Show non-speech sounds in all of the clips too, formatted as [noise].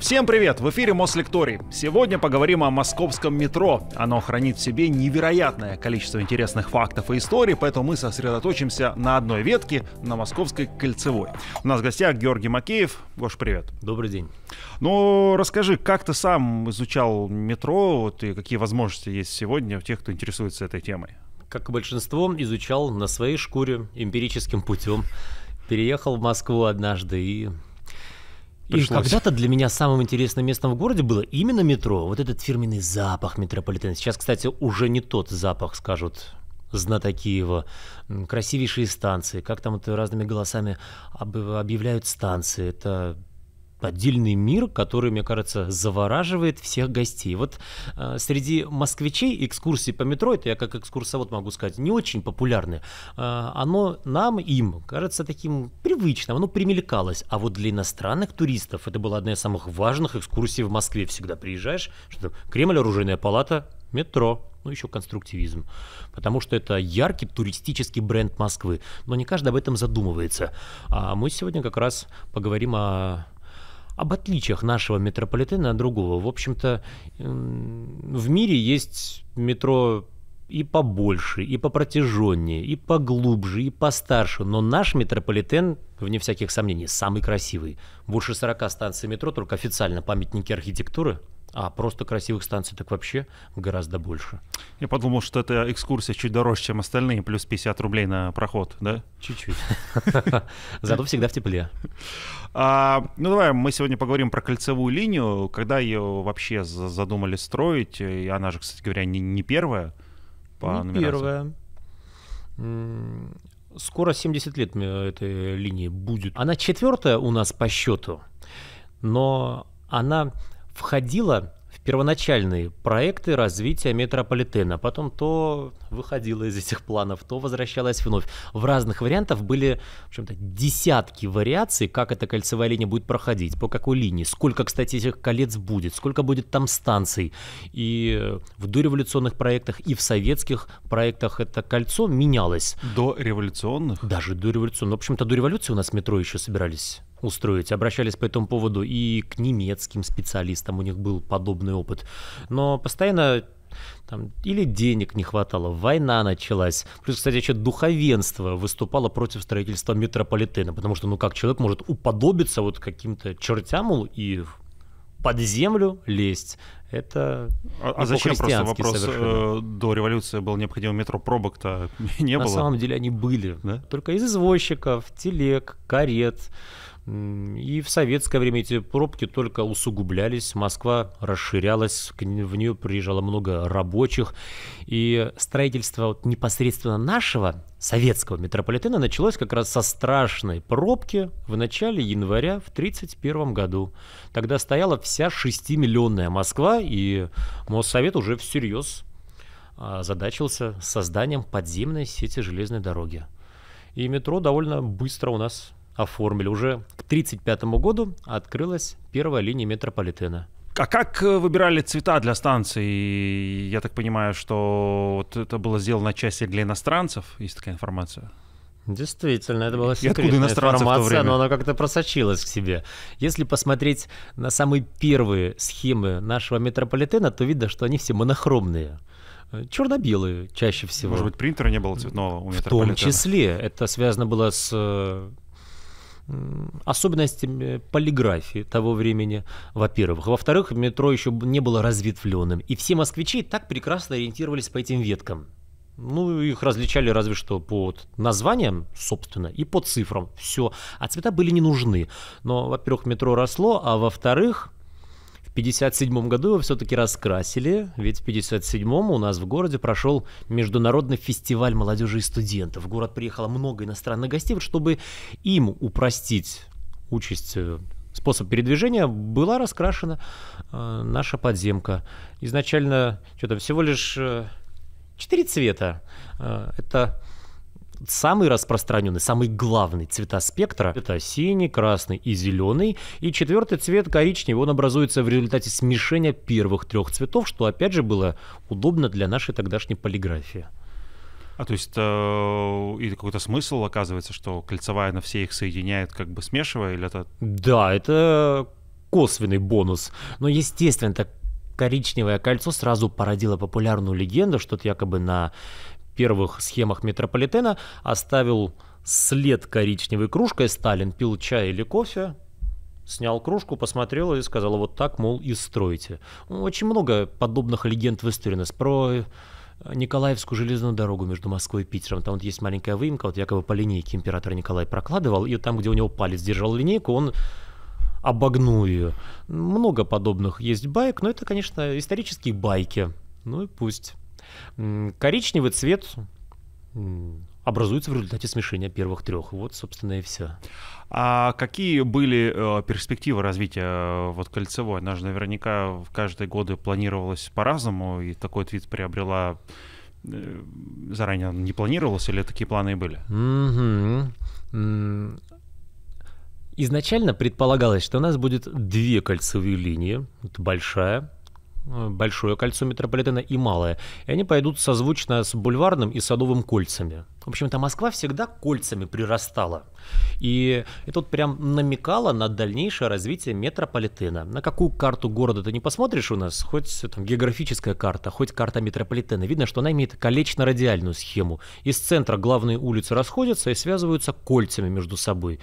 Всем привет! В эфире Мослекторий. Сегодня поговорим о московском метро. Оно хранит в себе невероятное количество интересных фактов и историй, поэтому мы сосредоточимся на одной ветке, на московской кольцевой. У нас в гостях Георгий Макеев. Гош, привет. Добрый день. Ну, расскажи, как ты сам изучал метро вот, и какие возможности есть сегодня у тех, кто интересуется этой темой? Как и большинство, изучал на своей шкуре эмпирическим путем. Переехал в Москву однажды и пришлось. И когда-то для меня самым интересным местом в городе было именно метро. Вот этот фирменный запах метрополитена. Сейчас, кстати, уже не тот запах, скажут знатоки его, красивейшие станции, как там вот разными голосами об, объявляют станции. Это отдельный мир, который, мне кажется, завораживает всех гостей. Вот э, среди москвичей экскурсии по метро, это я как экскурсовод могу сказать, не очень популярны. Э, оно нам, им, кажется таким привычным, оно примелькалось. А вот для иностранных туристов это была одна из самых важных экскурсий в Москве. Всегда приезжаешь, что Кремль, оружейная палата, метро, ну еще конструктивизм, потому что это яркий туристический бренд Москвы, но не каждый об этом задумывается. А мы сегодня как раз поговорим о об отличиях нашего метрополитена от другого. В общем-то, в мире есть метро и побольше, и попротяженнее, и поглубже, и постарше. Но наш метрополитен, вне всяких сомнений, самый красивый. Больше 40 станций метро, только официально памятники архитектуры. А просто красивых станций так вообще гораздо больше. Я подумал, что эта экскурсия чуть дороже, чем остальные, плюс 50 рублей на проход, да? Чуть-чуть. [laughs] Зато всегда в тепле. А, ну давай, мы сегодня поговорим про кольцевую линию. Когда ее вообще задумали строить? И она же, кстати говоря, не, не первая по не первая. Скоро 70 лет э, этой линии будет. Она четвертая у нас по счету, но она входила в первоначальные проекты развития метрополитена. Потом то выходила из этих планов, то возвращалась вновь. В разных вариантах были, в общем-то, десятки вариаций, как эта кольцевая линия будет проходить, по какой линии, сколько, кстати, этих колец будет, сколько будет там станций. И в дореволюционных проектах, и в советских проектах это кольцо менялось. До революционных? Даже до революционных. Ну, в общем-то, до революции у нас метро еще собирались устроить. Обращались по этому поводу и к немецким специалистам, у них был подобный опыт. Но постоянно там, или денег не хватало, война началась. Плюс, кстати, еще духовенство выступало против строительства метрополитена, потому что, ну как человек может уподобиться вот каким-то чертям, и под землю лезть. Это а, а зачем просто вопрос э, до революции был необходим метро пробок-то [laughs] не На было? На самом деле они были, да? только из извозчиков, телег, карет. И в советское время эти пробки только усугублялись, Москва расширялась, в нее приезжало много рабочих, и строительство вот непосредственно нашего советского метрополитена началось как раз со страшной пробки в начале января в 1931 году. Тогда стояла вся 6-миллионная Москва, и Моссовет уже всерьез а, задачился созданием подземной сети железной дороги. И метро довольно быстро у нас оформили. Уже к 1935 году открылась первая линия метрополитена. А как э, выбирали цвета для станции? Я так понимаю, что вот это было сделано отчасти для иностранцев, есть такая информация? Действительно, это была секретная информация, но она как-то просочилась к себе. Если посмотреть на самые первые схемы нашего метрополитена, то видно, что они все монохромные. Э, Черно-белые чаще всего. Может быть, принтера не было цветного у метрополитена? В том числе. Это связано было с э, особенностями э, полиграфии того времени, во-первых. Во-вторых, метро еще не было разветвленным. И все москвичи так прекрасно ориентировались по этим веткам. Ну, их различали разве что по названиям, собственно, и по цифрам. Все. А цвета были не нужны. Но, во-первых, метро росло, а во-вторых, в 1957 году его все-таки раскрасили, ведь в 1957 у нас в городе прошел международный фестиваль молодежи и студентов. В город приехало много иностранных гостей, вот чтобы им упростить участь э, способ передвижения была раскрашена э, наша подземка. Изначально что-то всего лишь э, четыре цвета. Э, это Самый распространенный, самый главный цвета спектра – это синий, красный и зеленый. И четвертый цвет – коричневый. Он образуется в результате смешения первых трех цветов, что, опять же, было удобно для нашей тогдашней полиграфии. А то есть э, и какой-то смысл оказывается, что кольцевая на все их соединяет, как бы смешивая, или это? Да, это косвенный бонус. Но естественно, так коричневое кольцо сразу породило популярную легенду, что это якобы на первых схемах метрополитена оставил след коричневой кружкой. Сталин пил чай или кофе, снял кружку, посмотрел и сказал, вот так, мол, и стройте. Ну, очень много подобных легенд в истории нас про э, Николаевскую железную дорогу между Москвой и Питером. Там вот есть маленькая выемка, вот якобы по линейке император Николай прокладывал, и там, где у него палец держал линейку, он обогнул ее. Много подобных есть байк, но это, конечно, исторические байки. Ну и пусть. Коричневый цвет образуется в результате смешения первых трех. Вот, собственно, и все. А какие были э, перспективы развития э, вот кольцевой? Она же наверняка в каждые годы планировалась по-разному, и такой вид приобрела э, заранее не планировалось, или такие планы и были? Изначально предполагалось, что у нас будет две кольцевые линии, это большая Э, большое кольцо метрополитена и малое, и они пойдут созвучно с бульварным и садовым кольцами. В общем-то, Москва всегда кольцами прирастала. И это вот прям намекало на дальнейшее развитие метрополитена. На какую карту города ты не посмотришь у нас, хоть там, географическая карта, хоть карта метрополитена, видно, что она имеет колечно-радиальную схему. Из центра главные улицы расходятся и связываются кольцами между собой.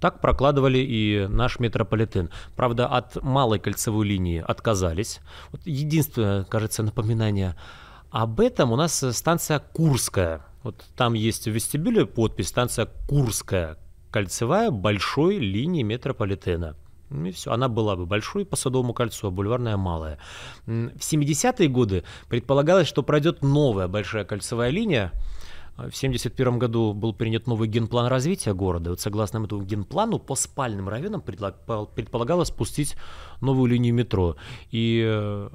Так прокладывали и наш метрополитен. Правда, от малой кольцевой линии отказались. Вот единственное, кажется, напоминание об этом у нас станция Курская – вот там есть в вестибюле подпись «Станция Курская, кольцевая большой линии метрополитена». Ну и все, она была бы большой по Садовому кольцу, а бульварная малая. В 70-е годы предполагалось, что пройдет новая большая кольцевая линия, а в 1971 году был принят новый генплан развития города. Вот согласно этому генплану по спальным районам предполагалось спустить новую линию метро. И э,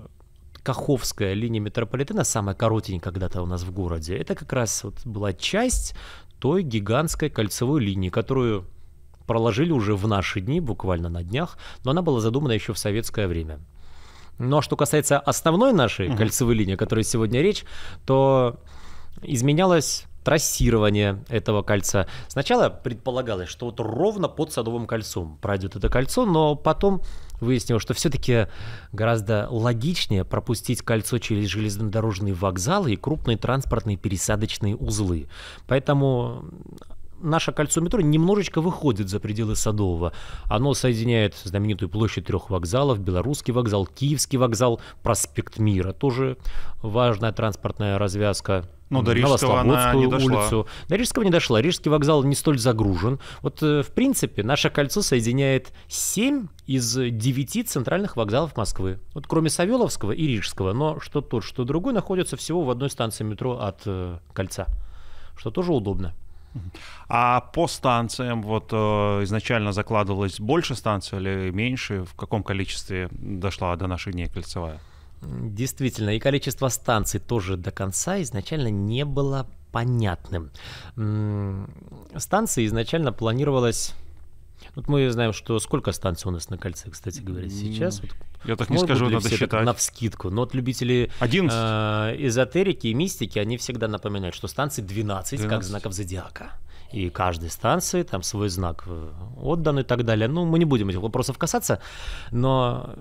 Каховская линия метрополитена, самая коротенькая когда-то у нас в городе, это как раз вот была часть той гигантской кольцевой линии, которую проложили уже в наши дни, буквально на днях, но она была задумана еще в советское время. Ну а что касается основной нашей mm-hmm. кольцевой линии, о которой сегодня речь, то изменялось трассирование этого кольца. Сначала предполагалось, что вот ровно под Садовым кольцом пройдет это кольцо, но потом Выяснилось, что все-таки гораздо логичнее пропустить кольцо через железнодорожные вокзалы и крупные транспортные пересадочные узлы. Поэтому наше кольцо метро немножечко выходит за пределы Садового. Оно соединяет знаменитую площадь трех вокзалов, Белорусский вокзал, Киевский вокзал, проспект Мира. Тоже важная транспортная развязка. Ну, до Рижского она не дошла. До Рижского не дошла. Рижский вокзал не столь загружен. Вот, э, в принципе, наше кольцо соединяет 7 из 9 центральных вокзалов Москвы. Вот кроме Савеловского и Рижского. Но что тот, что другой находится всего в одной станции метро от э, кольца. Что тоже удобно. А по станциям вот э, изначально закладывалось больше станций или меньше? В каком количестве дошла до наших дней кольцевая? Действительно, и количество станций тоже до конца изначально не было понятным. Станции изначально планировалось вот мы знаем, что сколько станций у нас на кольце, кстати говоря, сейчас. Вот Я так не скажу, надо считать. На вскидку. Но вот любители Э, эзотерики и мистики, они всегда напоминают, что станций 12, 12, как знаков зодиака. И каждой станции там свой знак э, отдан и так далее. Ну, мы не будем этих вопросов касаться, но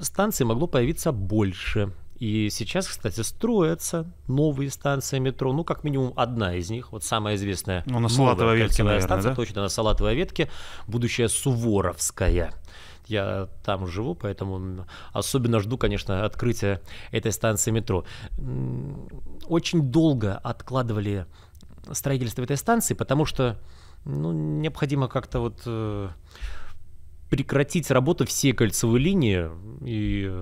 станций могло появиться больше. И сейчас, кстати, строятся новые станции метро, ну, как минимум одна из них, вот самая известная. Ну, на Салатовой ветке, наверное, станция, да? Точно, на Салатовой ветке, будущая Суворовская. Я там живу, поэтому особенно жду, конечно, открытия этой станции метро. Очень долго откладывали строительство этой станции, потому что ну, необходимо как-то вот э, прекратить работу всей кольцевой линии и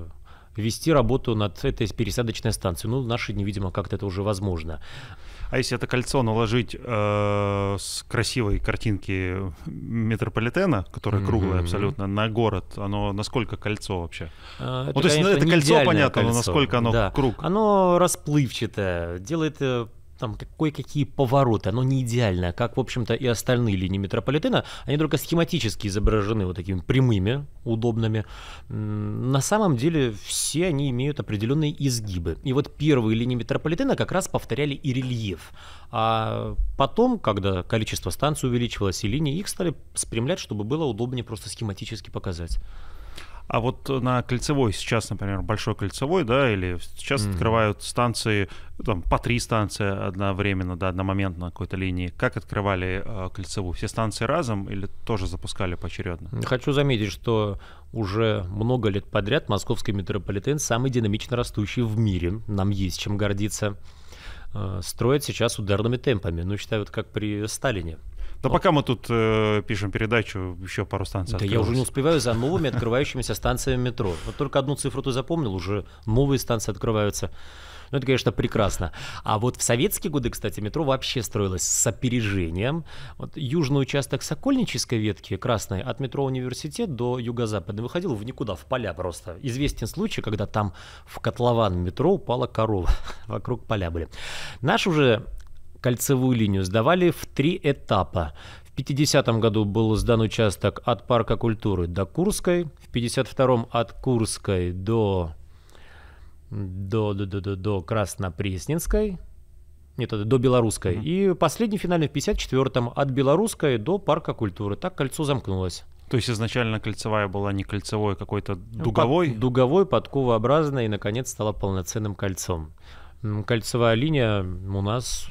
вести работу над этой пересадочной станцией. Ну, в наши дни, видимо, как-то это уже возможно. А если это кольцо наложить э, с красивой картинки метрополитена, которая mm-hmm. круглая абсолютно, на город, оно насколько кольцо вообще? А, ну, это, ну, то конечно, это кольцо, понятно, кольцо. но насколько оно да. круг? Оно расплывчатое, делает э, там кое-какие повороты, оно не идеальное, как, в общем-то, и остальные линии метрополитена, они только схематически изображены вот такими прямыми, удобными. На самом деле все они имеют определенные изгибы. И вот первые линии метрополитена как раз повторяли и рельеф. А потом, когда количество станций увеличивалось и линии, их стали спрямлять, чтобы было удобнее просто схематически показать. А вот на кольцевой сейчас, например, большой кольцевой, да, или сейчас mm-hmm. открывают станции, там, по три станции одновременно, да, одномоментно на какой-то линии. Как открывали э, кольцевую? Все станции разом или тоже запускали поочередно? Хочу заметить, что уже много лет подряд московский метрополитен самый динамично растущий в мире. Нам есть чем гордиться. Э, строят сейчас ударными темпами, ну, считают, как при Сталине. Да пока мы тут э, пишем передачу, еще пару станций Да открылось. я уже не успеваю за новыми открывающимися станциями метро. Вот только одну цифру ты запомнил, уже новые станции открываются. Ну, это, конечно, прекрасно. А вот в советские годы, кстати, метро вообще строилось с опережением. Вот южный участок Сокольнической ветки, красной, от метро Университет до юго-запада выходил в никуда, в поля просто. Известен случай, когда там в котлован метро упала корова. [laughs] Вокруг поля были. Наш уже кольцевую линию сдавали в три этапа. В 50 году был сдан участок от Парка культуры до Курской, в 52-м от Курской до, до, до, до, до, до Краснопресненской, нет, до Белорусской. Mm-hmm. И последний финальный в 54-м от Белорусской до Парка культуры. Так кольцо замкнулось. То есть изначально кольцевая была не кольцевой, а какой-то дуговой? Ну, под, дуговой, подковообразная, и, наконец, стала полноценным кольцом. Кольцевая линия у нас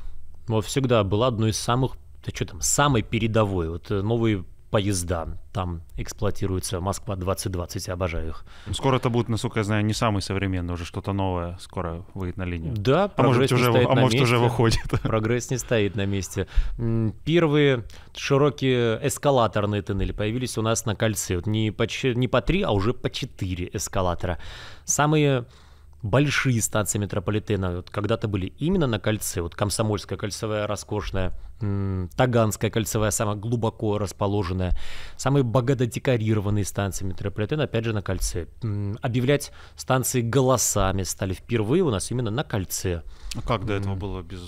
вот всегда была одной из самых, да что там, самой передовой. Вот э, новые поезда там эксплуатируются. Москва-2020, обожаю их. Ну, скоро это будет, насколько я знаю, не самый современный, уже что-то новое скоро выйдет на линию. Да, а может, уже, а может месте. уже выходит. [laughs] Прогресс не стоит на месте. Первые широкие эскалаторные тоннели появились у нас на кольце. Вот не, по, не по три, а уже по четыре эскалатора. Самые большие станции метрополитена вот когда-то были именно на кольце. Вот Комсомольская кольцевая роскошная, Таганская кольцевая самая глубоко расположенная, самые богато декорированные станции метрополитена, опять же, на кольце. Объявлять станции голосами стали впервые у нас именно на кольце. А как до этого было без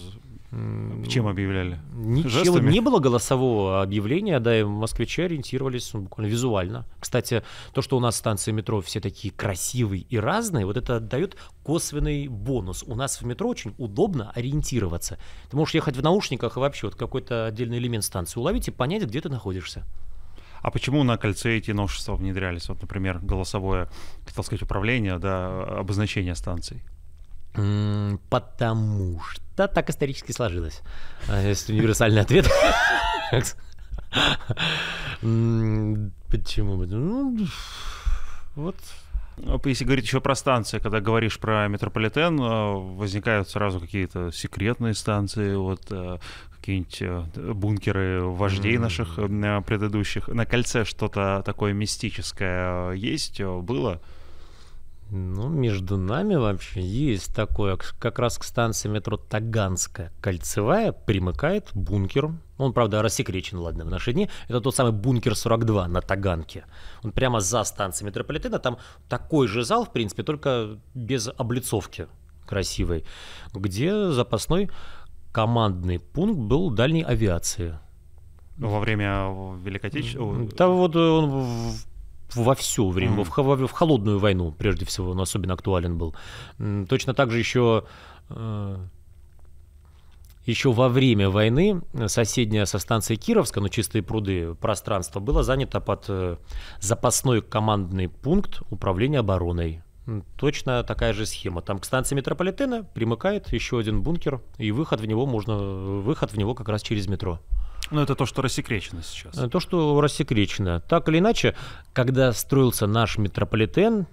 чем объявляли? Ничего Жестами? не было голосового объявления, да, и москвичи ориентировались ну, буквально визуально. Кстати, то, что у нас станции метро все такие красивые и разные, вот это дает косвенный бонус. У нас в метро очень удобно ориентироваться. Ты можешь ехать в наушниках и вообще вот какой-то отдельный элемент станции уловить и понять, где ты находишься. А почему на кольце эти новшества внедрялись? Вот, например, голосовое, так сказать, управление, да, обозначение станций. Потому что так исторически сложилось. А, есть универсальный ответ. Почему? Ну, вот ну, если говорить еще про станции, когда говоришь про метрополитен, а, возникают сразу какие-то секретные станции, вот а, какие-нибудь бункеры вождей mm-hmm. наших предыдущих. На кольце что-то такое мистическое есть, было? Ну, между нами вообще есть такое. Как раз к станции метро Таганская кольцевая примыкает бункер. Он, правда, рассекречен, ладно, в наши дни. Это тот самый бункер 42 на Таганке. Он прямо за станцией метрополитена. Там такой же зал, в принципе, только без облицовки красивой, где запасной командный пункт был дальней авиации. Во время Великой Отечественной? Да вот он во все время, mm-hmm. в, в холодную войну, прежде всего, он особенно актуален был. Точно так же еще э, еще во время войны э, соседняя со станцией Кировска, ну чистые пруды, пространство было занято под э, запасной командный пункт управления обороной. Точно такая же схема. Там к станции метрополитена примыкает еще один бункер, и выход в него можно, выход в него как раз через метро. Ну, это то, что рассекречено сейчас. Э, то, что рассекречено. Так или иначе, когда строился наш метрополитен,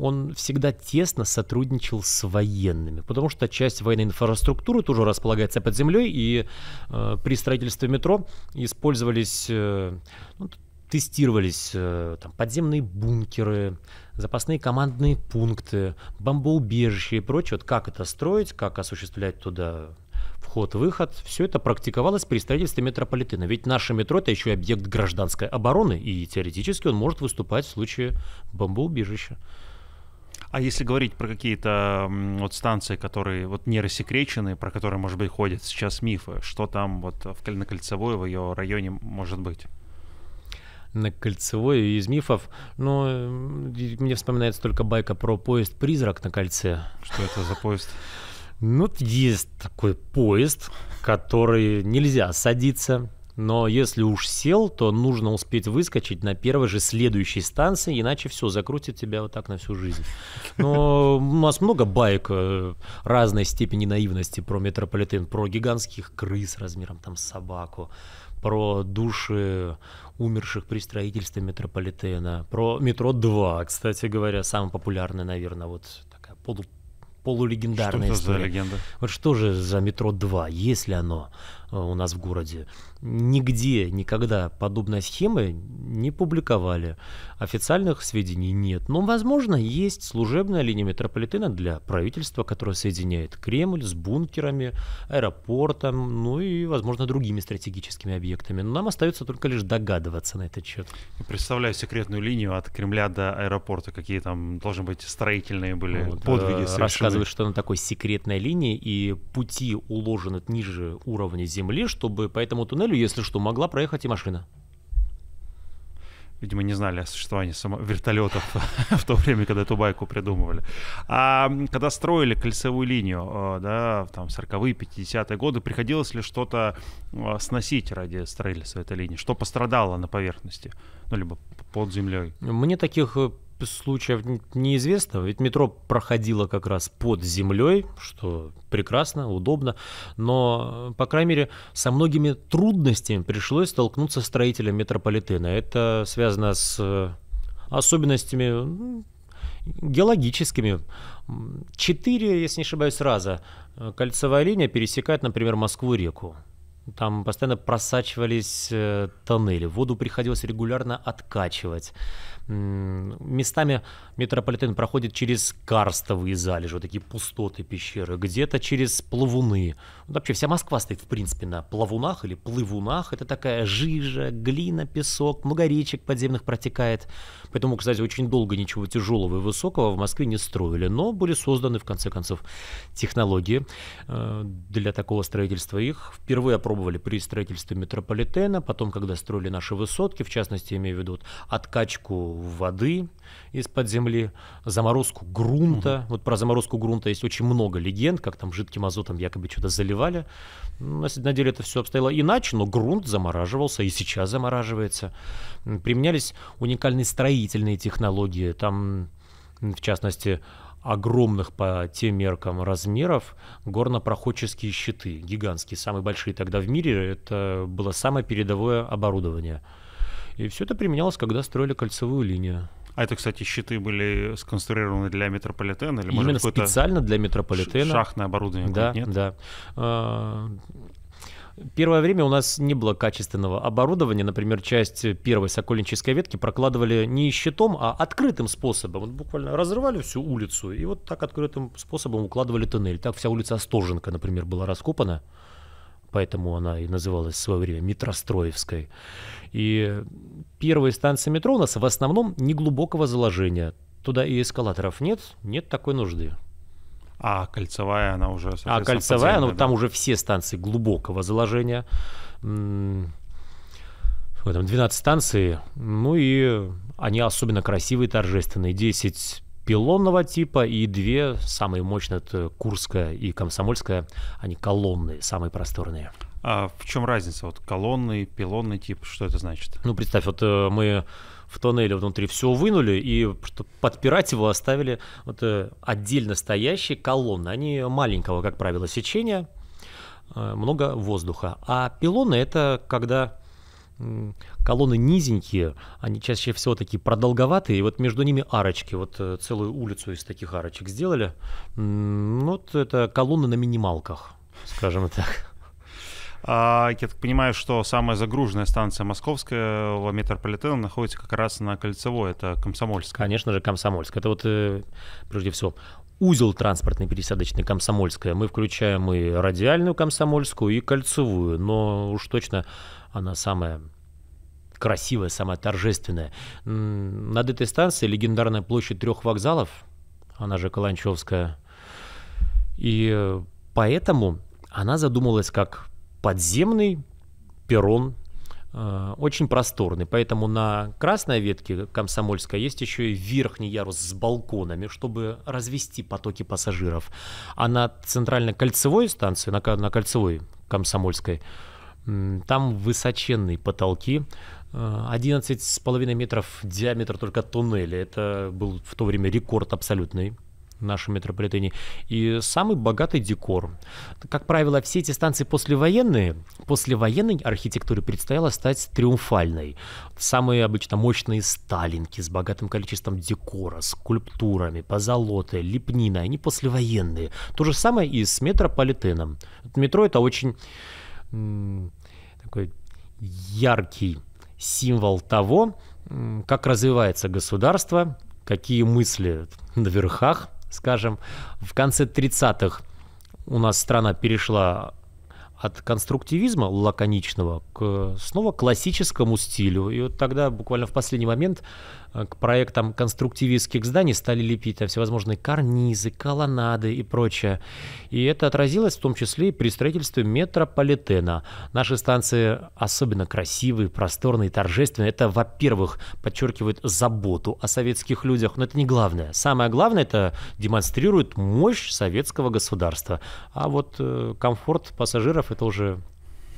он всегда тесно сотрудничал с военными, потому что часть военной инфраструктуры тоже располагается под землей, и э, при строительстве метро использовались, э, ну, тестировались э, там, подземные бункеры, запасные командные пункты, бомбоубежища и прочее. Вот как это строить, как осуществлять туда вход-выход. Все это практиковалось при строительстве метрополитена. Ведь наше метро – это еще и объект гражданской обороны, и теоретически он может выступать в случае бомбоубежища. А если говорить про какие-то вот станции, которые вот не рассекречены, про которые, может быть, ходят сейчас мифы, что там вот в, на Кольцевой в ее районе может быть? на кольцевой из мифов. Но мне вспоминается только байка про поезд-призрак на кольце. Что это за поезд? Ну, есть такой поезд, который нельзя садиться, но если уж сел, то нужно успеть выскочить на первой же следующей станции, иначе все, закрутит тебя вот так на всю жизнь. Но у нас много байк э, разной степени наивности про метрополитен, про гигантских крыс размером там с собаку, про души умерших при строительстве метрополитена, про метро 2, кстати говоря, самый популярный, наверное, вот такая полу полулегендарная что история. Что за легенда? Вот что же за метро 2, если оно э, у нас в городе нигде никогда подобной схемы не публиковали. Официальных сведений нет. Но, возможно, есть служебная линия метрополитена для правительства, которая соединяет Кремль с бункерами, аэропортом, ну и, возможно, другими стратегическими объектами. Но нам остается только лишь догадываться на этот счет. Представляю секретную линию от Кремля до аэропорта, какие там должны быть строительные были вот, э, подвиги. Совершены. Рассказывают, что на такой секретной линии и пути уложены ниже уровня земли, чтобы по этому туннелю поле, если что, могла проехать и машина. Видимо, не знали о существовании само... вертолетов [laughs] в то время, когда эту байку придумывали. А когда строили кольцевую линию, э, да, там 40-е, 50-е годы, приходилось ли что-то э, сносить ради строительства этой линии? Что пострадало на поверхности? Ну, либо под землей? Мне таких э, случаев неизвестно, ведь метро проходило как раз под землей, что прекрасно, удобно, но, по крайней мере, со многими трудностями пришлось столкнуться строителям метрополитена. Это связано с э, особенностями геологическими. Четыре, если не ошибаюсь, раза э, кольцевая линия пересекает, например, Москву-реку. Там постоянно просачивались э, тоннели, воду приходилось регулярно откачивать местами метрополитен проходит через карстовые залежи, вот такие пустоты пещеры, где-то через плавуны. Вот вообще вся Москва стоит, в принципе, на плавунах или плывунах. Это такая жижа, глина, песок, много речек подземных протекает. Поэтому, кстати, очень долго ничего тяжелого и высокого в Москве не строили, но были созданы, в конце концов, технологии э, для такого строительства. Их впервые опробовали при строительстве метрополитена, потом, когда строили наши высотки, в частности, я имею в виду откачку воды из-под земли, заморозку грунта. Угу. Вот про заморозку грунта есть очень много легенд, как там жидким азотом якобы что-то заливали. Ну, на самом деле это все обстояло иначе, но грунт замораживался и сейчас замораживается. Применялись уникальные строительные технологии. Там, в частности, огромных по тем меркам размеров горнопроходческие щиты, гигантские, самые большие тогда в мире. Это было самое передовое оборудование – и все это применялось, когда строили кольцевую линию. А это, кстати, щиты были сконструированы для метрополитена? Или, Именно может, специально для метрополитена. Шахтное оборудование? Да, нет? да. А, первое время у нас не было качественного оборудования. Например, часть первой сокольнической ветки прокладывали не щитом, а открытым способом. Вот буквально разрывали всю улицу и вот так открытым способом укладывали туннель. Так вся улица Остоженка, например, была раскопана поэтому она и называлась в свое время метростроевской. И первые станции метро у нас в основном неглубокого заложения. Туда и эскалаторов нет, нет такой нужды. А кольцевая, она уже... А кольцевая, ну да? там уже все станции глубокого заложения. Там 12 станций, ну и они особенно красивые, торжественные. 10 пилонного типа, и две самые мощные, это Курская и Комсомольская, они колонные, самые просторные. А в чем разница? Вот колонный, пилонный тип, что это значит? Ну, представь, вот э, мы в тоннеле внутри все вынули и подпирать его оставили вот э, отдельно стоящие колонны. Они маленького, как правило, сечения, э, много воздуха. А пилоны — это когда колонны низенькие, они чаще всего такие продолговатые, и вот между ними арочки, вот э, целую улицу из таких арочек сделали. Ну, вот это колонны на минималках, скажем так. А, я так понимаю, что самая загруженная станция московская э, метрополитена находится как раз на Кольцевой, это Комсомольская. Конечно же, Комсомольская. Это вот, э, прежде всего, узел транспортный пересадочный Комсомольская. Мы включаем и радиальную Комсомольскую, и кольцевую, но уж точно она самая красивая, самая торжественная. Над этой станцией легендарная площадь трех вокзалов, она же Каланчевская. И э, поэтому она задумалась как подземный перрон, э, очень просторный. Поэтому на красной ветке Комсомольска есть еще и верхний ярус с балконами, чтобы развести потоки пассажиров. А на центрально-кольцевой станции, на, на кольцевой Комсомольской, там высоченные потолки, 11,5 э, метров диаметр только туннеля. Это был в то время рекорд абсолютный в нашем метрополитене. И самый богатый декор. Как правило, все эти станции послевоенные, послевоенной архитектуре предстояло стать триумфальной. Самые обычно мощные сталинки с богатым количеством декора, скульптурами, позолотой, лепнина. они послевоенные. То же самое и с метрополитеном. Метро это очень такой яркий символ того, как развивается государство, какие мысли на верхах, скажем. В конце 30-х у нас страна перешла от конструктивизма лаконичного к снова классическому стилю. И вот тогда буквально в последний момент Э, к проектам конструктивистских зданий стали лепить там всевозможные карнизы, колоннады и прочее. И это отразилось в том числе и при строительстве метрополитена. Наши станции особенно красивые, просторные, торжественные. Это, во-первых, подчеркивает заботу о советских людях, но это не главное. Самое главное, это демонстрирует мощь советского государства. А вот э, комфорт пассажиров – это уже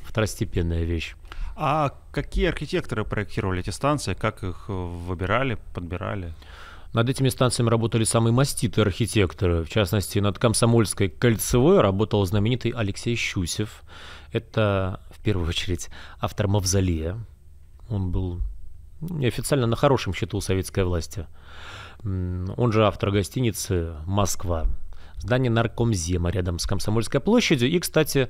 второстепенная вещь. А какие архитекторы проектировали эти станции? Как их э, выбирали, подбирали? Над этими станциями работали самые маститые архитекторы. В частности, над Комсомольской кольцевой работал знаменитый Алексей Щусев. Это, в первую очередь, автор «Мавзолея». Он был неофициально на хорошем счету у советской власти. Он же автор гостиницы «Москва». Здание наркомзема рядом с Комсомольской площадью. И, кстати,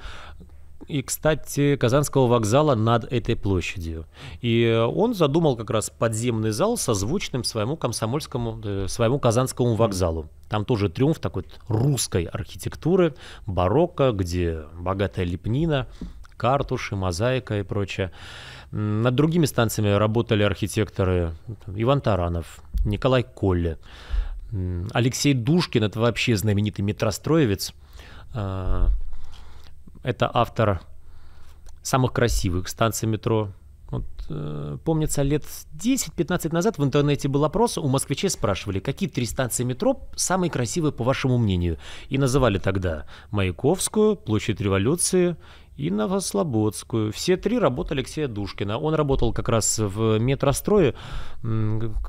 и, кстати, Казанского вокзала над этой площадью. И э, он задумал как раз подземный зал со звучным своему комсомольскому, э, своему Казанскому вокзалу. Там тоже триумф такой русской архитектуры, барокко, где богатая лепнина, картуши, мозаика и прочее. Над другими станциями работали архитекторы Иван Таранов, Николай Колли, Алексей Душкин, это вообще знаменитый метростроевец, а, это автор самых красивых станций метро. Вот, э, помнится, лет 10-15 назад в интернете был опрос, у москвичей спрашивали, какие три станции метро самые красивые, по вашему мнению. И называли тогда Маяковскую, Площадь Революции и Новослободскую. Все три работы Алексея Душкина. Он работал как раз в метрострое,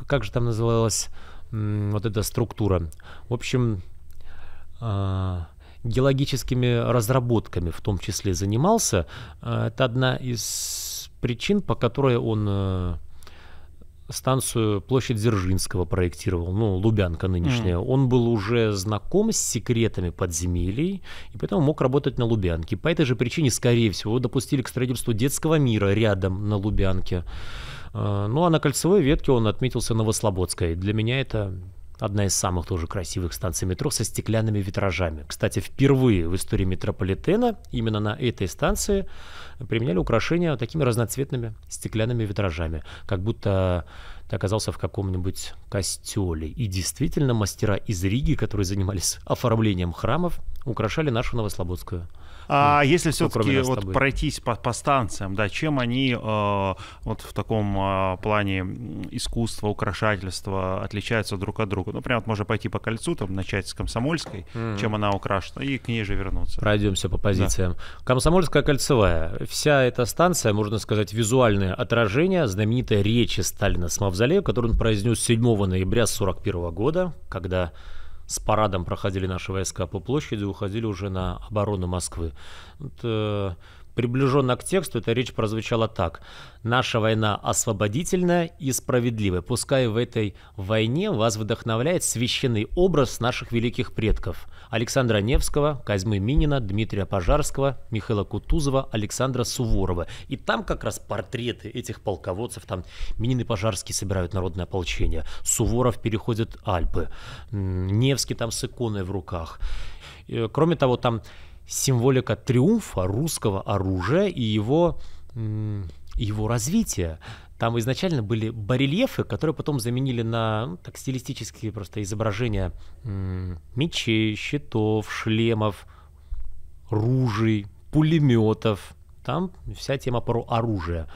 как же там называлась вот эта структура. В общем, э геологическими разработками в том числе занимался. Э, это одна из причин, по которой он э, станцию площадь Дзержинского проектировал, ну, Лубянка нынешняя, mm. он был уже знаком с секретами подземелий, и поэтому мог работать на Лубянке. По этой же причине, скорее всего, его допустили к строительству детского мира рядом на Лубянке. Э, ну, а на кольцевой ветке он отметился Новослободской. Для меня это Одна из самых тоже красивых станций метро со стеклянными витражами. Кстати, впервые в истории метрополитена именно на этой станции применяли украшения такими разноцветными стеклянными витражами. Как будто ты оказался в каком-нибудь костеле. И действительно, мастера из Риги, которые занимались оформлением храмов, украшали нашу Новослободскую а ну, если все-таки вот пройтись по, по станциям, да, чем они э, вот в таком э, плане искусства, украшательства отличаются друг от друга? Ну, прям вот можно пойти по кольцу, там, начать с Комсомольской, mm. чем она украшена, и к ней же вернуться. Пройдемся по позициям. Да. Комсомольская кольцевая. Вся эта станция, можно сказать, визуальное отражение знаменитой речи Сталина с мавзолея, которую он произнес 7 ноября 1941 года, когда с парадом проходили наши войска по площади, уходили уже на оборону Москвы. Это Приближенно к тексту эта речь прозвучала так. «Наша война освободительная и справедливая. Пускай в этой войне вас вдохновляет священный образ наших великих предков. Александра Невского, Казьмы Минина, Дмитрия Пожарского, Михаила Кутузова, Александра Суворова. И там как раз портреты этих полководцев. Там Минин и Пожарский собирают народное ополчение. Суворов переходит Альпы. Невский там с иконой в руках. Э, кроме того, там символика триумфа русского оружия и его, его развития. Там изначально были барельефы, которые потом заменили на ну, так стилистические просто изображения мечей, щитов, шлемов, ружей, пулеметов. Там вся тема пару оружия.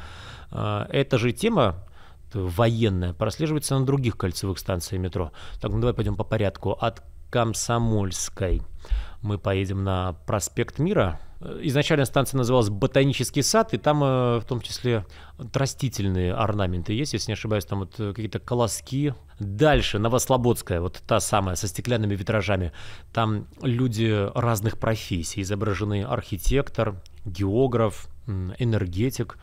А, эта же тема военная прослеживается на других кольцевых станциях метро. Так, ну давай пойдем по порядку. От Комсомольской мы поедем на проспект Мира. Изначально станция называлась Ботанический сад, и там э, в том числе растительные орнаменты есть, если не ошибаюсь, там вот э, какие-то колоски. Дальше Новослободская, вот та самая, со стеклянными витражами. Там люди разных профессий изображены, архитектор, географ, энергетик.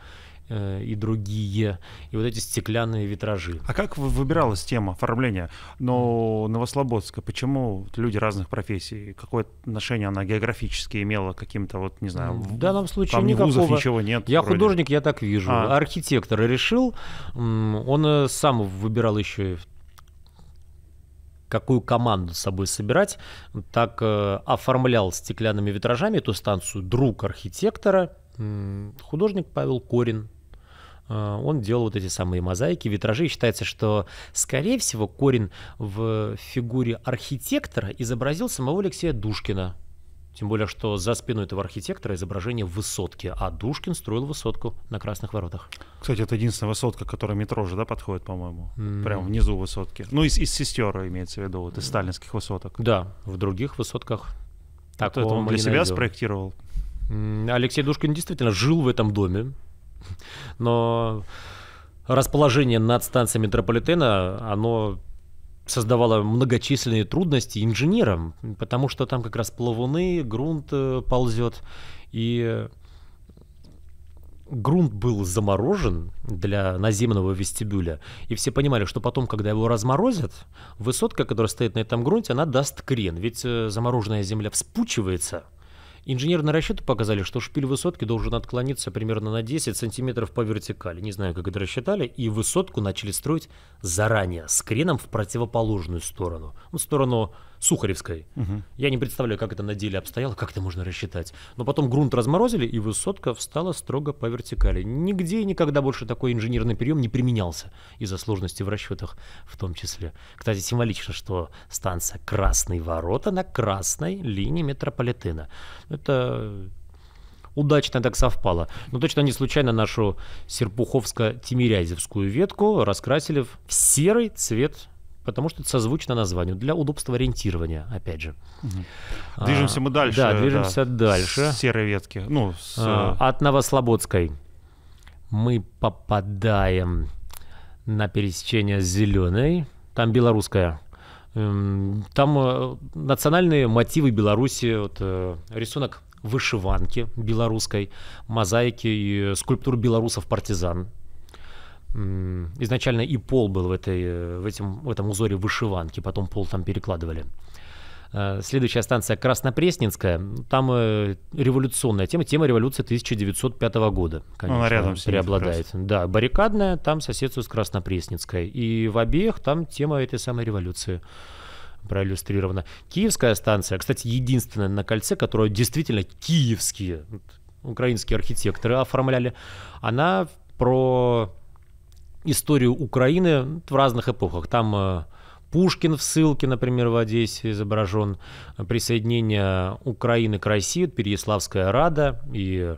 Э, и другие, и вот эти стеклянные витражи. А как выбиралась тема оформления но Новослободска? Почему люди разных профессий? Какое отношение она географически имела каким-то, вот не знаю, в данном случае там никакого. вузов ничего нет? Я вроде. художник, я так вижу. А. Архитектор решил, он э, сам выбирал еще какую команду с собой собирать, так э, оформлял стеклянными витражами эту станцию друг архитектора, художник Павел Корин, а, он делал вот эти самые мозаики, витражи. И считается, что, скорее всего, корень в фигуре архитектора изобразил самого Алексея Душкина. Тем более, что за спиной этого архитектора изображение высотки, а Душкин строил высотку на Красных Воротах. Кстати, это единственная высотка, которая метро же, да, подходит, по-моему? Mm-hmm. Прямо внизу высотки. Ну, из, из сестер имеется в виду, вот из сталинских высоток. Да, в других высотках так вот это он для себя найдем. спроектировал? Алексей Душкин действительно жил в этом доме. Но расположение над станцией метрополитена, оно создавало многочисленные трудности инженерам, потому что там как раз плавуны, грунт э, ползет, и грунт был заморожен для наземного вестибюля, и все понимали, что потом, когда его разморозят, высотка, которая стоит на этом грунте, она даст крен, ведь э, замороженная земля вспучивается – Инженерные расчеты показали, что шпиль высотки должен отклониться примерно на 10 сантиметров по вертикали. Не знаю, как это рассчитали. И высотку начали строить заранее, с креном в противоположную сторону. Ну, в сторону Сухаревской. Угу. Я не представляю, как это на деле обстояло, как это можно рассчитать. Но потом грунт разморозили, и высотка встала строго по вертикали. Нигде и никогда больше такой инженерный прием не применялся из-за сложности в расчетах в том числе. Кстати, символично, что станция «Красные ворота» на красной линии метрополитена. Это удачно так совпало. Но ну, точно не случайно нашу серпуховско-тимирязевскую ветку раскрасили в серый цвет потому что это созвучно названию, для удобства ориентирования, опять же. Угу. Движемся мы дальше. Да, движемся да, дальше. С серой ветки. Ну, с... А, э, от Новослободской мы попадаем на пересечение с зеленой, там белорусская. Эм, там э, национальные мотивы Беларуси, вот, э, рисунок вышиванки белорусской, мозаики и скульптур белорусов-партизан изначально и пол был в, этой, э, в, этом, в этом узоре вышиванки, потом пол там перекладывали. Э, следующая станция Краснопресненская. Там э, революционная тема, тема революции 1905 года, конечно, Она рядом преобладает. Да, баррикадная, там соседствует с Краснопресненской. И в обеих там тема этой самой революции проиллюстрирована. Киевская станция, кстати, единственная на кольце, которая действительно киевские украинские архитекторы оформляли, она про историю Украины в разных эпохах. Там э, Пушкин в ссылке, например, в Одессе изображен, э, присоединение Украины к России, Переяславская Рада и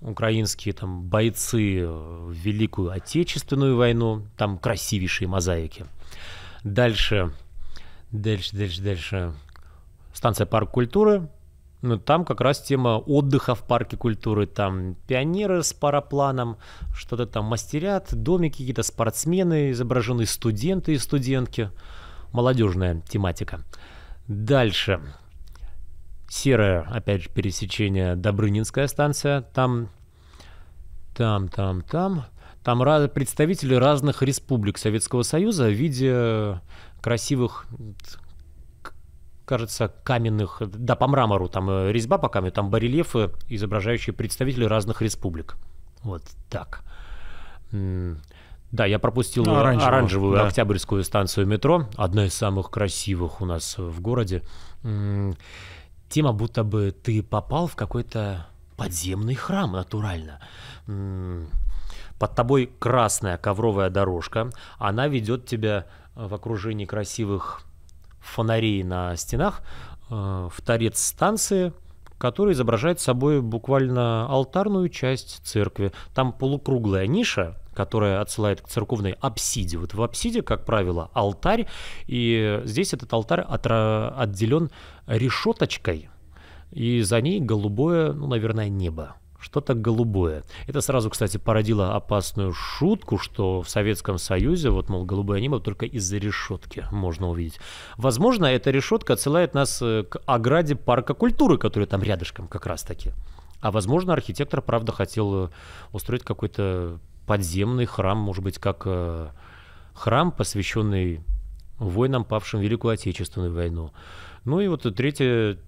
украинские там бойцы в Великую Отечественную войну, там красивейшие мозаики. Дальше, дальше, дальше, дальше. Станция парк культуры, ну, там как раз тема отдыха в парке культуры. Там пионеры с парапланом, что-то там мастерят, домики какие-то, спортсмены, изображены студенты и студентки. Молодежная тематика. Дальше. Серое, опять же, пересечение Добрынинская станция. Там, там, там, там. Там представители разных республик Советского Союза в виде красивых кажется, каменных, да, по мрамору там э, резьба по камню, там барельефы, изображающие представителей разных республик. Вот так. Да, я пропустил ну, оранжевую, оранжевую да. октябрьскую станцию метро, одна из самых красивых у нас в городе. Тема, будто бы ты попал в какой-то подземный храм натурально. Под тобой красная ковровая дорожка, она ведет тебя э, в окружении красивых фонарей на стенах э, в торец станции, который изображает собой буквально алтарную часть церкви. Там полукруглая ниша, которая отсылает к церковной апсиде. Вот в апсиде, как правило, алтарь, и здесь этот алтарь отра- отделен решеточкой, и за ней голубое, ну, наверное, небо что-то голубое. Это сразу, кстати, породило опасную шутку, что в Советском Союзе, вот, мол, голубое небо только из-за решетки можно увидеть. Возможно, эта решетка отсылает нас э, к ограде парка культуры, который там рядышком как раз-таки. А возможно, архитектор, правда, хотел э, устроить какой-то подземный храм, может быть, как э, храм, посвященный воинам, павшим в Великую Отечественную войну. Ну и вот третья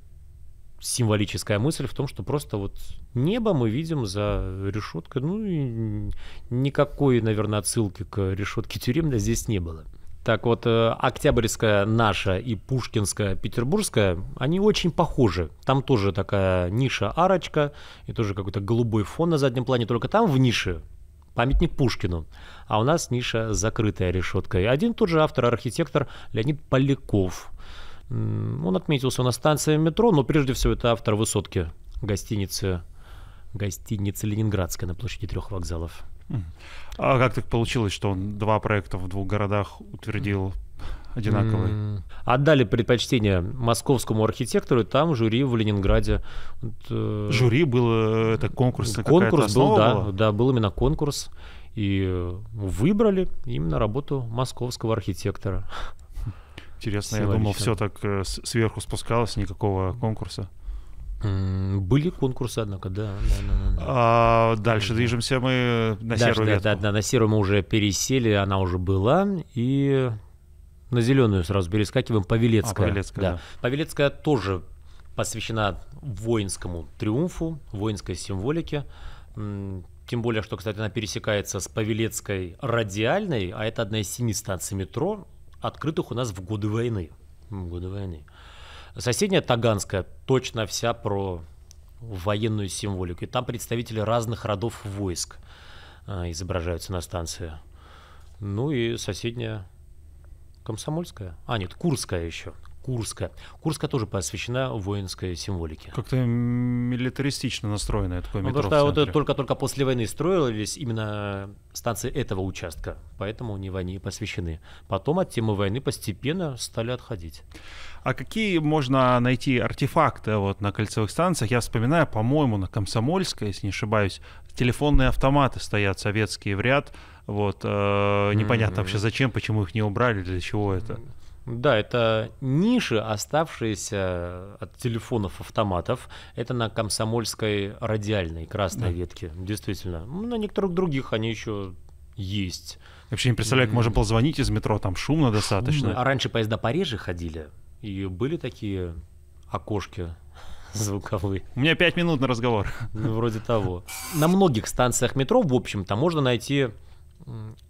символическая мысль в том, что просто вот небо мы видим за решеткой. Ну и никакой, наверное, отсылки к решетке тюремной здесь не было. Так вот, э, Октябрьская наша и Пушкинская, Петербургская, они очень похожи. Там тоже такая ниша-арочка и тоже какой-то голубой фон на заднем плане, только там в нише памятник Пушкину, а у нас ниша закрытая решеткой. Один тот же автор-архитектор Леонид Поляков – он отметился на станции метро, но прежде всего это автор высотки гостиницы, гостиницы Ленинградская на площади трех вокзалов. А как так получилось, что он два проекта в двух городах утвердил одинаковые? Отдали предпочтение московскому архитектору, и там жюри в Ленинграде. Э, жюри было э, это конкурс? Конкурс был, да, была? да, был именно конкурс. И э, выбрали именно работу московского архитектора. Интересно, Все я думал, все так э, сверху спускалось, никакого конкурса. Были конкурсы, однако, да. да, да, да. А, дальше движемся мы на дальше, серую да, ветку. Да, да, на серую мы уже пересели, она уже была, и на зеленую сразу перескакиваем, Павелецкая. А, Павелецкая, да. да. Павелецкая тоже посвящена воинскому триумфу, воинской символике. Тем более, что, кстати, она пересекается с Павелецкой радиальной, а это одна из семи станций метро, открытых у нас в годы войны. В годы войны. Соседняя Таганская точно вся про военную символику. И там представители разных родов войск а, изображаются на станции. Ну и соседняя Комсомольская. А, нет, Курская еще. Курска. Курска тоже посвящена воинской символике. Как-то милитаристично настроено такое ну, метро. Ну, потому что вот только-только после войны строились именно станции этого участка, поэтому они войне посвящены. Потом от темы войны постепенно стали отходить. А какие можно найти артефакты вот на кольцевых станциях? Я вспоминаю, по-моему, на Комсомольской, если не ошибаюсь, телефонные автоматы стоят советские в ряд. Вот э, непонятно mm-hmm. вообще зачем, почему их не убрали, для чего это. Да, это ниши, оставшиеся от телефонов автоматов. Это на комсомольской радиальной красной да. ветке. Действительно. Ну, на некоторых других они еще есть. Вообще не представляю, как можно было звонить из метро, там шумно, шумно. Ну, достаточно. А раньше поезда пореже ходили, и были такие окошки [laughs] звуковые. У меня пять минут на разговор. Ну, вроде того. На многих станциях метро, в общем-то, можно найти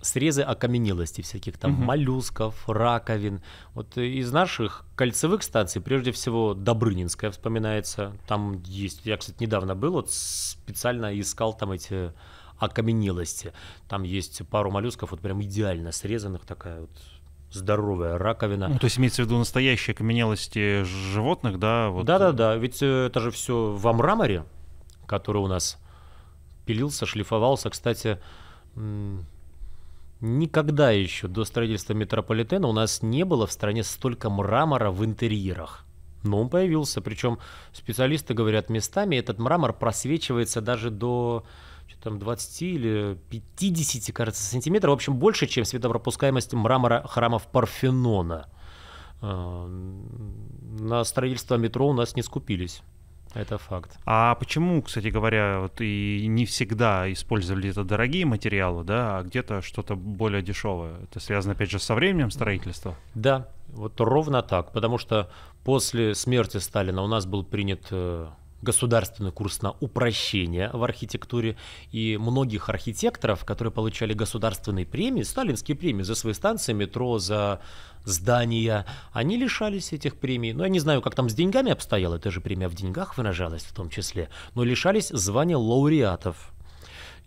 срезы окаменелости всяких там угу. моллюсков, раковин. Вот из наших кольцевых станций, прежде всего, Добрынинская вспоминается. Там есть, я, кстати, недавно был, вот специально искал там эти окаменелости. Там есть пару моллюсков, вот прям идеально срезанных, такая вот здоровая раковина. Ну, то есть имеется в виду настоящие окаменелости животных, да? Вот. Да-да-да, э? ведь э, это же все во мраморе, который у нас пилился, шлифовался. Кстати, Никогда еще до строительства метрополитена у нас не было в стране столько мрамора в интерьерах. Но он появился, причем специалисты говорят, местами этот мрамор просвечивается даже до что там, 20 или 50, кажется, сантиметров. В общем, больше, чем светопропускаемость мрамора храмов Парфенона. Э, на строительство метро у нас не скупились. Это факт. А почему, кстати говоря, вот и не всегда использовали это дорогие материалы, да, а где-то что-то более дешевое? Это связано, опять же, со временем строительства? Да, вот ровно так, потому что после смерти Сталина у нас был принят э, государственный курс на упрощение в архитектуре, и многих архитекторов, которые получали государственные премии, сталинские премии за свои станции метро, за здания, они лишались этих премий. Ну, я не знаю, как там с деньгами обстояло, это же премия в деньгах выражалась в том числе, но лишались звания лауреатов.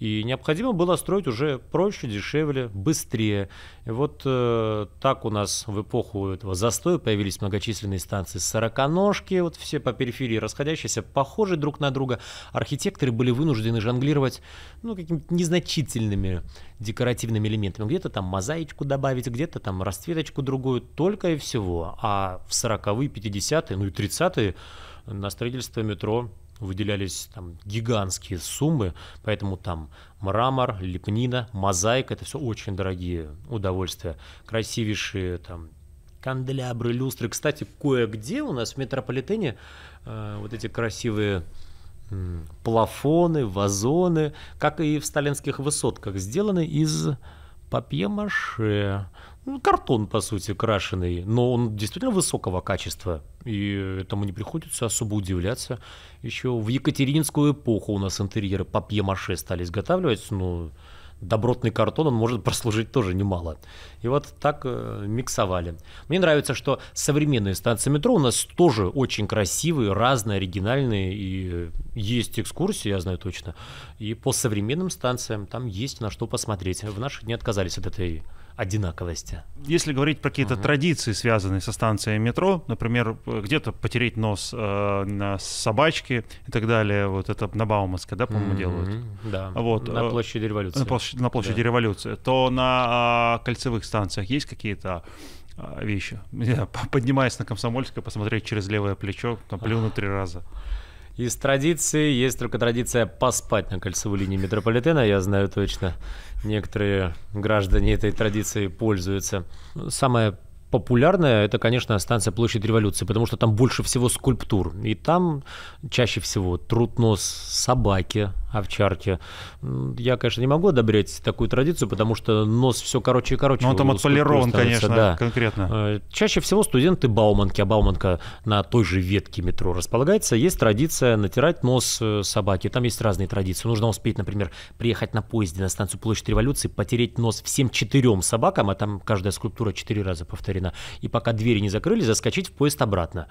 И необходимо было строить уже проще, дешевле, быстрее. И вот э, так у нас в эпоху этого застоя появились многочисленные станции сороконожки, вот все по периферии расходящиеся, похожие друг на друга. Архитекторы были вынуждены жонглировать ну, какими-то незначительными декоративными элементами. Где-то там мозаичку добавить, где-то там расцветочку другую, только и всего. А в 40-е, 50-е, ну и 30-е на строительство метро выделялись там гигантские суммы, поэтому там мрамор, лепнина, мозаика, это все очень дорогие удовольствия, красивейшие там канделябры, люстры. Кстати, кое-где у нас в метрополитене э, вот эти красивые э, плафоны, вазоны, как и в сталинских высотках, сделаны из папье-маше, ну, картон, по сути, крашеный, но он действительно высокого качества, и этому не приходится особо удивляться. Еще в Екатерининскую эпоху у нас интерьеры папье-маше стали изготавливать, ну, но добротный картон, он может прослужить тоже немало. И вот так э, миксовали. Мне нравится, что современные станции метро у нас тоже очень красивые, разные, оригинальные, и есть экскурсии, я знаю точно. И по современным станциям там есть на что посмотреть. В наших не отказались от этой одинаковости. Если говорить про какие-то угу. традиции, связанные со станцией метро, например, где-то потереть нос э, на собачке и так далее, вот это на Бауманской, да, по-моему, угу. делают? Да, вот, на э, площади революции. На, площ- на площади да. революции. То на э, кольцевых станциях есть какие-то э, вещи? [laughs] поднимаясь на Комсомольское, посмотреть через левое плечо, там плюну три раза. Из традиции есть только традиция поспать на кольцевой линии метрополитена, я знаю точно некоторые граждане этой традиции пользуются. Самое популярная, это, конечно, станция Площадь Революции, потому что там больше всего скульптур. И там чаще всего трутнос собаки, овчарки. Я, конечно, не могу одобрять такую традицию, потому что нос все короче и короче. Ну, он там отполирован, конечно, да. конкретно. Э, чаще всего студенты Бауманки, а Бауманка на той же ветке метро располагается, есть традиция натирать нос э, собаки. Там есть разные традиции. Нужно успеть, например, приехать на поезде на станцию Площадь Революции, потереть нос всем четырем собакам, а там каждая скульптура четыре раза повторена экзамена. И пока двери не закрыли, заскочить в поезд обратно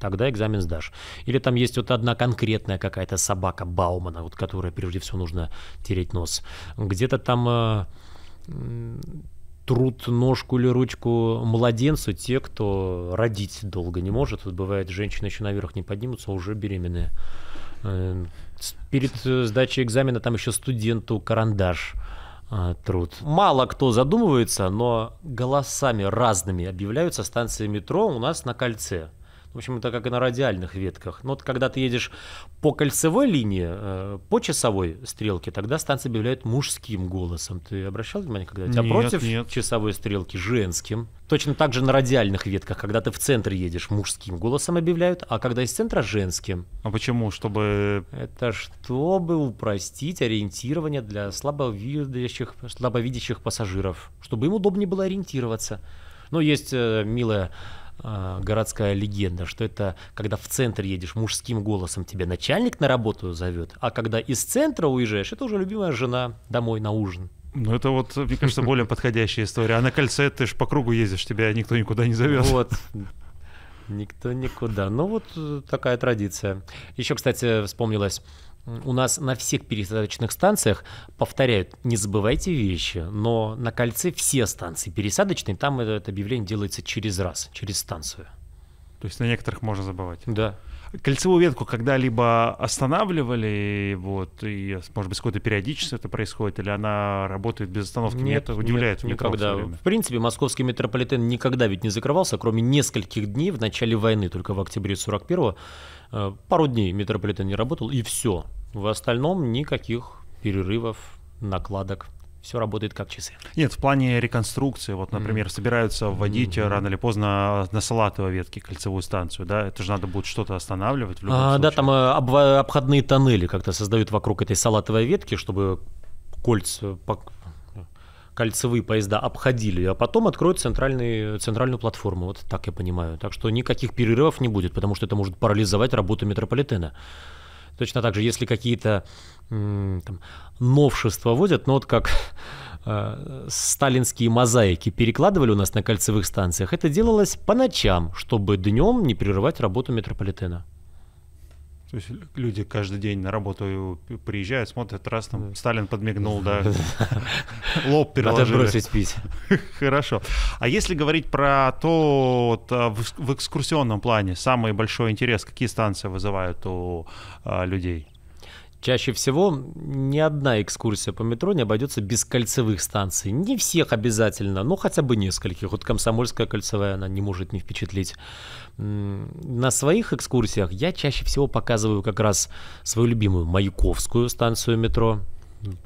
тогда экзамен сдашь. Или там есть вот одна конкретная какая-то собака Баумана, вот которая прежде всего нужно тереть нос. Где-то там э, труд ножку или ручку младенцу те, кто родить долго не может. Вот бывает, женщины еще наверх не поднимутся, а уже беременные. Э, перед э, сдачей экзамена там еще студенту карандаш а, труд. Мало кто задумывается, но голосами разными объявляются станции метро у нас на кольце в общем, это как и на радиальных ветках. Но вот когда ты едешь по кольцевой линии, э, по часовой стрелке, тогда станция объявляет мужским голосом. Ты обращал внимание, когда у тебя нет, против нет. часовой стрелки женским? Точно так же на радиальных ветках, когда ты в центр едешь, мужским голосом объявляют, а когда из центра женским. А почему? Чтобы... Это чтобы упростить ориентирование для слабовидящих, слабовидящих пассажиров, чтобы им удобнее было ориентироваться. Но есть э, милая а, городская легенда, что это когда в центр едешь, мужским голосом тебя начальник на работу зовет, а когда из центра уезжаешь, это уже любимая жена домой на ужин. Ну, это вот, мне кажется, более подходящая история. А на кольце ты же по кругу ездишь, тебя никто никуда не зовет. Вот, Никто никуда. Ну вот э, такая традиция. Еще, кстати, вспомнилось у нас на всех пересадочных станциях повторяют, не забывайте вещи, но на кольце все станции пересадочные, там это, это объявление делается через раз, через станцию. То есть на некоторых можно забывать? Да. Кольцевую ветку когда-либо останавливали, вот, и, может быть, какой-то периодичность это происходит, или она работает без остановки? Нет, Мне это удивляет. Нет, никогда. В принципе, московский метрополитен никогда ведь не закрывался, кроме нескольких дней в начале войны, только в октябре 41-го Э, пару дней метрополитен не работал, и все. В остальном никаких перерывов, накладок все работает как часы. Нет, в плане реконструкции, вот, например, mm-hmm. собираются вводить mm-hmm. рано или поздно э, на Салатово ветке кольцевую станцию, да, это же надо будет что-то останавливать в любом а, случае. Да, там об, обходные тоннели как-то создают вокруг этой салатовой ветки, чтобы кольца кольцевые поезда обходили, а потом откроют центральный, центральную платформу. Вот так я понимаю. Так что никаких перерывов не будет, потому что это может парализовать работу метрополитена. Точно так же, если какие-то там, новшества вводят, ну вот как [laughs] э, сталинские мозаики перекладывали у нас на кольцевых станциях, это делалось по ночам, чтобы днем не прерывать работу метрополитена. То есть люди каждый день на работу приезжают, смотрят, раз там Сталин подмигнул, да, лоб переложили. Надо бросить пить. [laughs] Хорошо. А если говорить про то, а, в экскурсионном плане, самый большой интерес, какие станции вызывают у а, людей? Чаще всего ни одна экскурсия по метро не обойдется без кольцевых станций. Не всех обязательно, но хотя бы нескольких. Вот Комсомольская кольцевая, она не может не впечатлить. На своих экскурсиях я чаще всего показываю как раз свою любимую Маяковскую станцию метро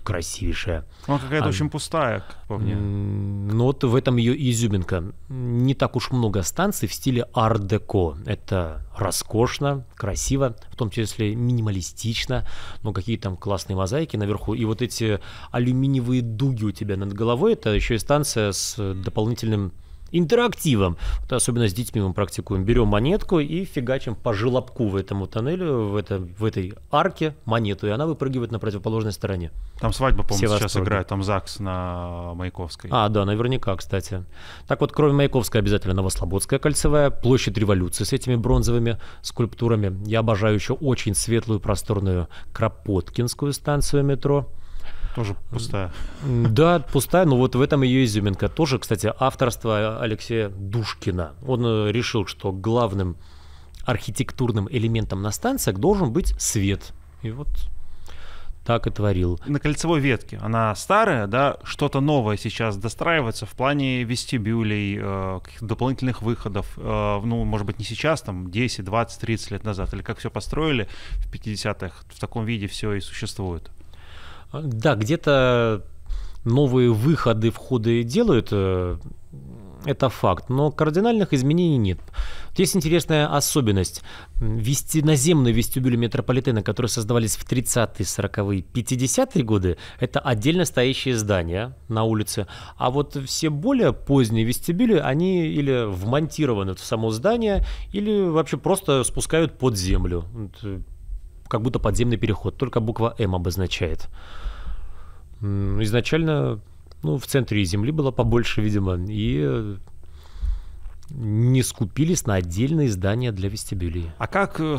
красивейшая. Она какая-то а, очень пустая, по мне. Но ну вот в этом ее изюминка. Не так уж много станций в стиле ар-деко. Это роскошно, красиво, в том числе минималистично, но какие там классные мозаики наверху. И вот эти алюминиевые дуги у тебя над головой, это еще и станция с дополнительным интерактивом. Вот особенно с детьми мы практикуем. Берем монетку и фигачим по желобку в этому тоннелю, в, это, в этой арке монету, и она выпрыгивает на противоположной стороне. Там свадьба, по-моему, сейчас восторги. играет, там ЗАГС на Маяковской. А, да, наверняка, кстати. Так вот, кроме Маяковской обязательно Новослободская кольцевая, площадь революции с этими бронзовыми скульптурами. Я обожаю еще очень светлую просторную Кропоткинскую станцию метро. Тоже пустая. Да, пустая, но вот в этом ее изюминка. Тоже, кстати, авторство Алексея Душкина. Он э, решил, что главным архитектурным элементом на станциях должен быть свет. И вот так и творил. На кольцевой ветке. Она старая, да, что-то новое сейчас достраивается в плане вестибюлей, э, дополнительных выходов. Э, ну, может быть, не сейчас, там, 10, 20, 30 лет назад, или как все построили в 50-х, в таком виде все и существует. А, да, где-то новые выходы, входы делают, э, это факт, но кардинальных изменений нет. Есть интересная особенность. Вести, наземные вестибюли метрополитена, которые создавались в 30-е, 40-е, 50-е годы, это отдельно стоящие здания на улице. А вот все более поздние вестибюли, они или вмонтированы в само здание, или вообще просто спускают под землю. Э, как будто подземный переход, только буква «М» обозначает. Изначально ну, в центре земли было побольше, видимо, и э, не скупились на отдельные здания для вестибюлей. А как э,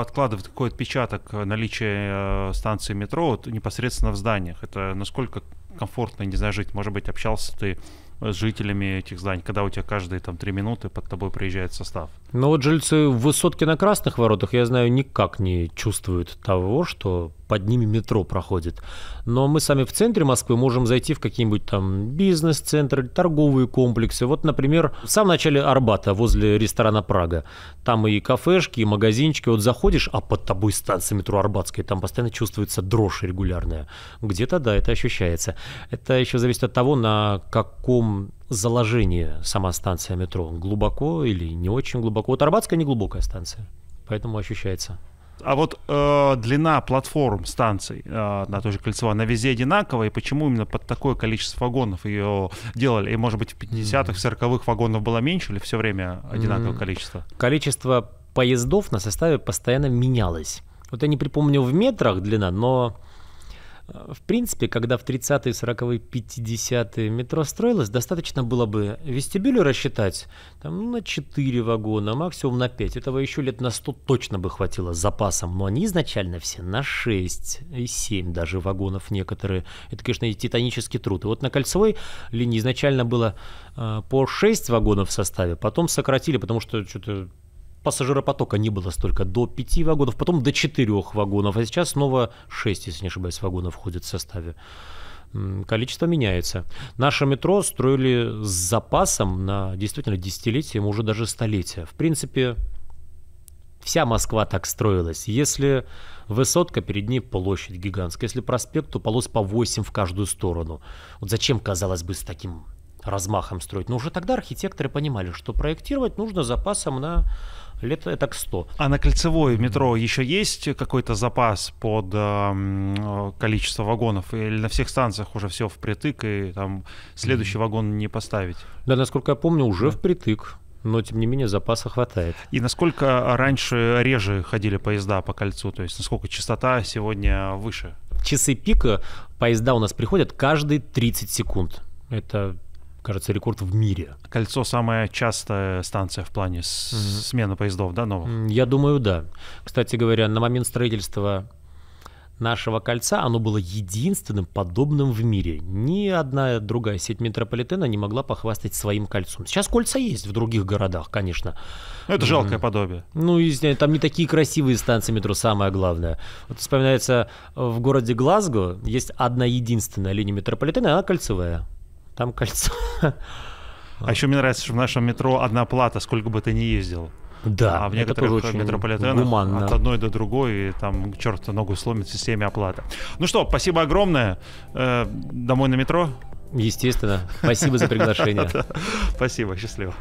откладывает какой отпечаток э, наличие станции метро вот, непосредственно в зданиях? Это насколько комфортно, не знаю, жить? Может быть, общался ты с жителями этих зданий, когда у тебя каждые там три минуты под тобой приезжает состав? Но ну, вот жильцы в высотке на Красных Воротах, я знаю, никак не чувствуют того, что под ними метро проходит. Но мы сами в центре Москвы можем зайти в какие-нибудь там бизнес-центры, торговые комплексы. Вот, например, в самом начале Арбата, возле ресторана «Прага». Там и кафешки, и магазинчики. Вот заходишь, а под тобой станция метро Арбатская, там постоянно чувствуется дрожь регулярная. Где-то, да, это ощущается. Это еще зависит от того, на каком заложение сама станция метро? Глубоко или не очень глубоко? Вот Арбатская не глубокая станция, поэтому ощущается. А вот э, длина платформ станций э, на той же кольцевой, она везде одинаковая, и почему именно под такое количество вагонов ее делали? И, может быть, в 50-х, 40-х вагонов было меньше или все время одинаковое mm-hmm. количество? Количество поездов на составе постоянно менялось. Вот я не припомню в метрах длина, но в принципе, когда в 30-е, 40-е, 50-е метро строилось, достаточно было бы вестибюлю рассчитать там, ну, на 4 вагона, а максимум на 5. Этого еще лет на 100 точно бы хватило с запасом, но они изначально все на 6 и 7 даже вагонов некоторые. Это, конечно, и титанический труд. И вот на кольцевой линии изначально было э, по 6 вагонов в составе, потом сократили, потому что что-то пассажиропотока не было столько. До 5 вагонов, потом до 4 вагонов, а сейчас снова 6, если не ошибаюсь, вагонов входит в составе. Количество меняется. Наше метро строили с запасом на действительно десятилетия, уже даже столетия. В принципе, вся Москва так строилась. Если высотка, перед ней площадь гигантская. Если проспект, то полос по 8 в каждую сторону. Вот зачем, казалось бы, с таким размахом строить. Но уже тогда архитекторы понимали, что проектировать нужно запасом на лет это к 100. А на кольцевой метро еще есть какой-то запас под э, э количество вагонов? Или на всех станциях уже все впритык, и там следующий вагон не поставить? Да, насколько я помню, уже да. впритык. Но, тем не менее, запаса хватает. И насколько раньше реже ходили поезда по кольцу? То есть насколько частота сегодня выше? Часы пика поезда у нас приходят каждые 30 секунд. Это кажется, рекорд в мире. Кольцо самая частая станция в плане mm-hmm. смены поездов, да, новых? Я думаю, да. Кстати говоря, на момент строительства нашего кольца, оно было единственным подобным в мире. Ни одна другая сеть метрополитена не могла похвастать своим кольцом. Сейчас кольца есть в других городах, конечно. это жалкое подобие. Ну, и там не такие красивые станции метро, самое главное. Вот вспоминается, э, в городе Глазго есть одна единственная линия метрополитена, она кольцевая там кольцо. А еще мне нравится, что в нашем метро одна плата, сколько бы ты ни ездил. Да, а в некоторых это тоже очень метрополитенах гуманно. от одной до другой, и там черт ногу сломит в системе оплаты. Ну что, спасибо огромное. Э, домой на метро. Естественно. Спасибо за приглашение. [laughs] Спасибо, счастливо.